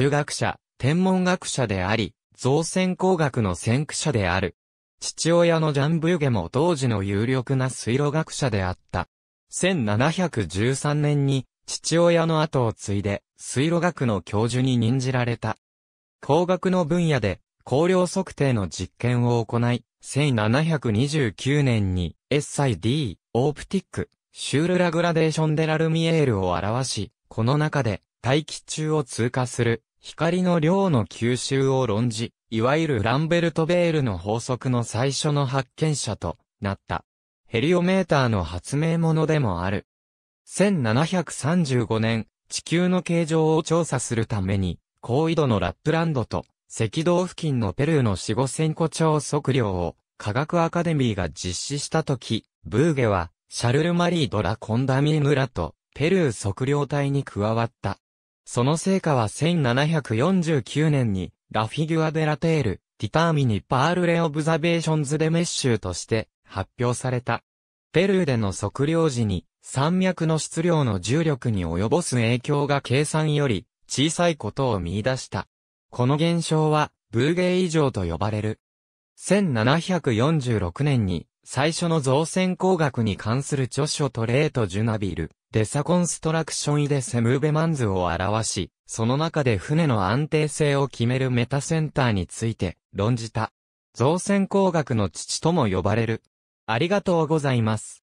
数学者、天文学者であり、造船工学の先駆者である。父親のジャン・ブーゲも当時の有力な水路学者であった。1713年に父親の後を継いで水路学の教授に任じられた。工学の分野で光量測定の実験を行い、1729年に SID、オープティック、シュールラグラデーションデラルミエールを表し、この中で大気中を通過する光の量の吸収を論じ、いわゆるランベルトベールの法則の最初の発見者となった。ヘリオメーターの発明者でもある。1735年、地球の形状を調査するために、高緯度のラップランドと赤道付近のペルーの四五千個超測量を科学アカデミーが実施したとき、ブーゲはシャルル・マリー・ドラ・コンダミー村とペルー測量隊に加わった。その成果は1749年に、ラフィギュア・デラテール、ティターミニ・パールレ・オブザベーションズ・デ・メッシュとして発表された。ペルーでの測量時に、山脈の質量の重力に及ぼす影響が計算より小さいことを見出した。この現象は、ブーゲー異常と呼ばれる。1746年に、最初の造船工学に関する著書トレート・ジュナビル、デサコンストラクションイデセムーベマンズを表し、その中で船の安定性を決めるメタセンターについて論じた。造船工学の父とも呼ばれる。ありがとうございます。